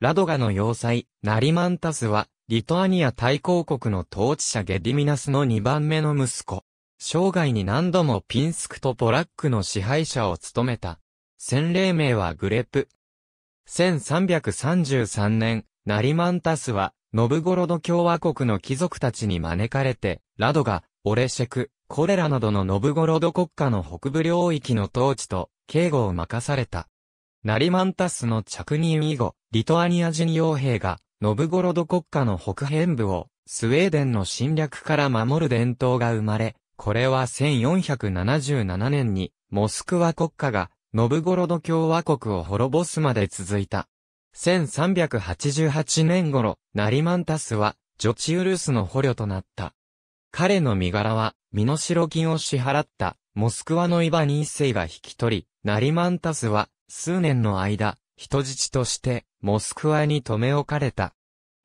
ラドガの要塞、ナリマンタスは、リトアニア大公国の統治者ゲディミナスの2番目の息子。生涯に何度もピンスクとポラックの支配者を務めた。洗礼名はグレプ。1333年、ナリマンタスは、ノブゴロド共和国の貴族たちに招かれて、ラドガ、オレシェク、コレラなどのノブゴロド国家の北部領域の統治と、警護を任された。ナリマンタスの着任以後、リトアニア人傭兵が、ノブゴロド国家の北辺部を、スウェーデンの侵略から守る伝統が生まれ、これは1477年に、モスクワ国家が、ノブゴロド共和国を滅ぼすまで続いた。1388年頃、ナリマンタスは、ジョチウルスの捕虜となった。彼の身柄は、身代金を支払った、モスクワのイバニー世が引き取り、ナリマンタスは、数年の間、人質として、モスクワに留め置かれた。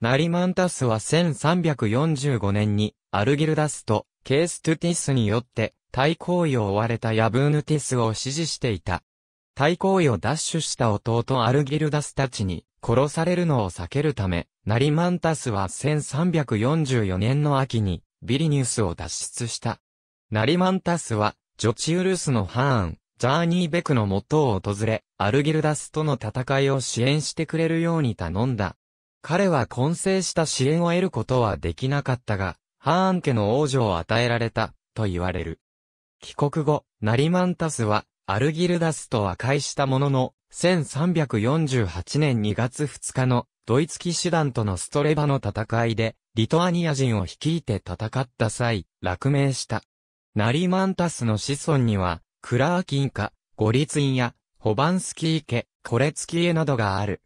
ナリマンタスは1345年に、アルギルダスと、ケーストゥティスによって、対抗意を追われたヤブーヌティスを支持していた。対抗意を奪取した弟アルギルダスたちに、殺されるのを避けるため、ナリマンタスは1344年の秋に、ビリニュスを脱出した。ナリマンタスは、ジョチウルスのハーン、ャーニーベクの元を訪れ、アルギルダスとの戦いを支援してくれるように頼んだ。彼は混成した支援を得ることはできなかったが、ハーン家の王女を与えられた、と言われる。帰国後、ナリマンタスは、アルギルダスと和解したものの、1348年2月2日の、ドイツ騎士団とのストレバの戦いで、リトアニア人を率いて戦った際、落命した。ナリマンタスの子孫には、クラーキンカ、ゴリツィンや、ホバンスキー家、コレツキーなどがある。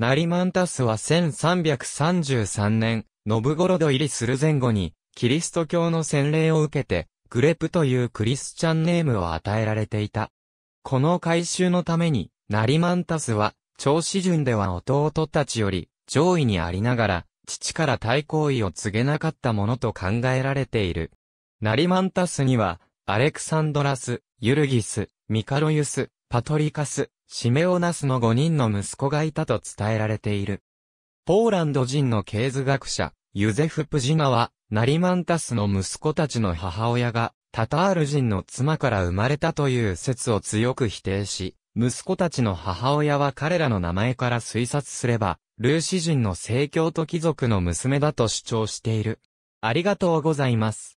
ナリマンタスは1333年、ノブゴロド入りする前後に、キリスト教の洗礼を受けて、グレプというクリスチャンネームを与えられていた。この改修のために、ナリマンタスは、長子順では弟たちより上位にありながら、父から対抗意を告げなかったものと考えられている。ナリマンタスには、アレクサンドラス、ユルギス、ミカロユス、パトリカス、シメオナスの5人の息子がいたと伝えられている。ポーランド人の経図学者、ユゼフ・プジナは、ナリマンタスの息子たちの母親が、タタール人の妻から生まれたという説を強く否定し、息子たちの母親は彼らの名前から推察すれば、ルーシ人の聖教徒貴族の娘だと主張している。ありがとうございます。